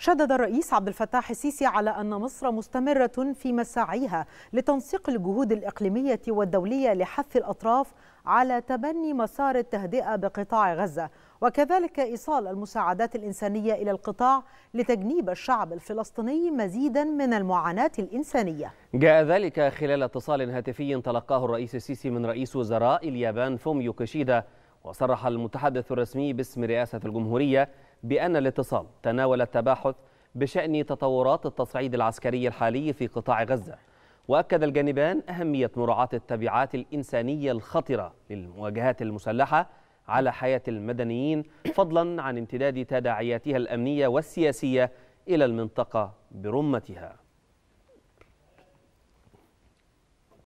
شدد الرئيس عبد الفتاح السيسي على أن مصر مستمرة في مساعيها لتنسيق الجهود الإقليمية والدولية لحث الأطراف على تبني مسار التهدئة بقطاع غزة وكذلك إيصال المساعدات الإنسانية إلى القطاع لتجنيب الشعب الفلسطيني مزيدا من المعاناة الإنسانية جاء ذلك خلال اتصال هاتفي تلقاه الرئيس السيسي من رئيس وزراء اليابان فوميو كيشيدا وصرح المتحدث الرسمي باسم رئاسة الجمهورية بأن الاتصال تناول التباحث بشأن تطورات التصعيد العسكري الحالي في قطاع غزة وأكد الجانبان أهمية مراعاة التبعات الإنسانية الخطرة للمواجهات المسلحة على حياة المدنيين فضلا عن امتداد تداعياتها الأمنية والسياسية إلى المنطقة برمتها